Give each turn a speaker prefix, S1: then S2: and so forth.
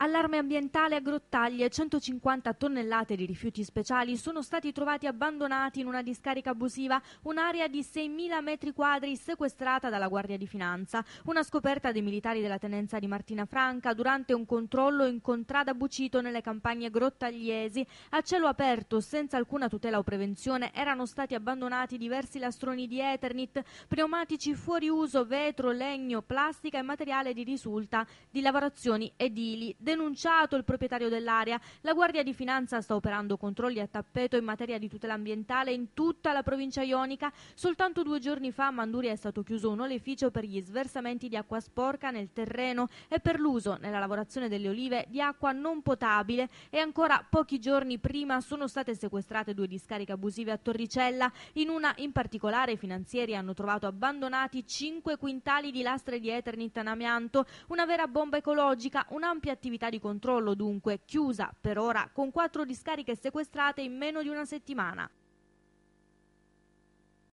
S1: Allarme ambientale a Grottaglie, 150 tonnellate di rifiuti speciali sono stati trovati abbandonati in una discarica abusiva, un'area di 6.000 metri quadri sequestrata dalla Guardia di Finanza. Una scoperta dei militari della tenenza di Martina Franca durante un controllo in contrada Bucito nelle campagne grottagliesi. A cielo aperto, senza alcuna tutela o prevenzione, erano stati abbandonati diversi lastroni di Eternit, pneumatici fuori uso, vetro, legno, plastica e materiale di risulta di lavorazioni edili denunciato il proprietario dell'area. La Guardia di Finanza sta operando controlli a tappeto in materia di tutela ambientale in tutta la provincia ionica. Soltanto due giorni fa a Manduria è stato chiuso un oleficio per gli sversamenti di acqua sporca nel terreno e per l'uso nella lavorazione delle olive di acqua non potabile e ancora pochi giorni prima sono state sequestrate due discariche abusive a Torricella. In una in particolare i finanzieri hanno trovato abbandonati 5 quintali di lastre di Eternit in amianto, una vera bomba ecologica, un'ampia attività attività di controllo dunque, chiusa per ora con quattro discariche sequestrate in meno di una settimana.